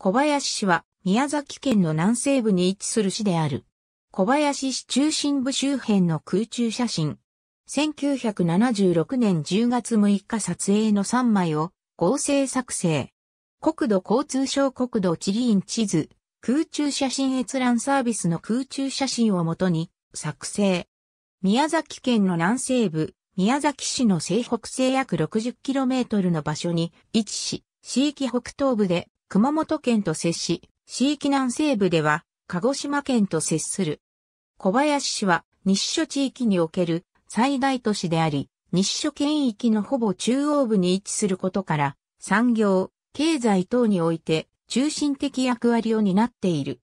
小林市は宮崎県の南西部に位置する市である。小林市中心部周辺の空中写真。1976年10月6日撮影の3枚を合成作成。国土交通省国土地理院地図、空中写真閲覧サービスの空中写真をもとに作成。宮崎県の南西部、宮崎市の西北西約 60km の場所に位置し、市域北東部で熊本県と接し、市域南西部では、鹿児島県と接する。小林市は、西諸地域における最大都市であり、西諸県域のほぼ中央部に位置することから、産業、経済等において中心的役割を担っている。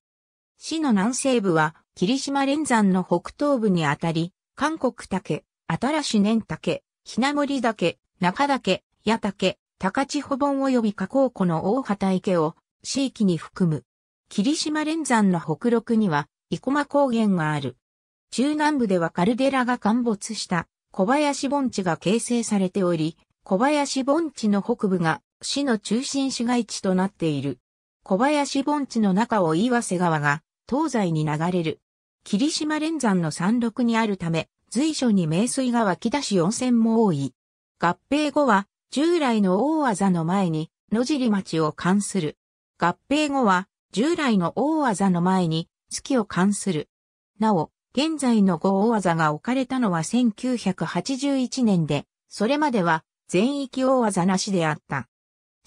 市の南西部は、霧島連山の北東部にあたり、韓国竹、新し年竹、ひな森竹、中竹、矢竹、高千穂盆及び河口湖の大畑池を、地域に含む。霧島連山の北陸には、生駒高原がある。中南部ではカルデラが陥没した小林盆地が形成されており、小林盆地の北部が市の中心市街地となっている。小林盆地の中を岩瀬川が東西に流れる。霧島連山の山麓にあるため、随所に名水が湧き出し温泉も多い。合併後は従来の大技の前に野尻町を冠する。合併後は従来の大技の前に月を冠する。なお、現在の五大技が置かれたのは1981年で、それまでは全域大技なしであった。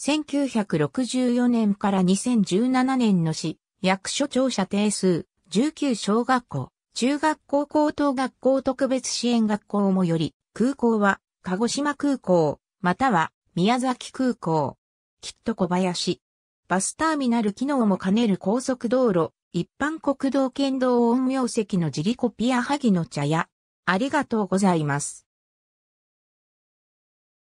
1964年から2017年の市、役所庁舎定数、19小学校、中学校高等学校特別支援学校もより、空港は、鹿児島空港、または宮崎空港、きっと小林。バスターミナル機能も兼ねる高速道路、一般国道県道音名石のジリコピア萩の茶屋。ありがとうございます。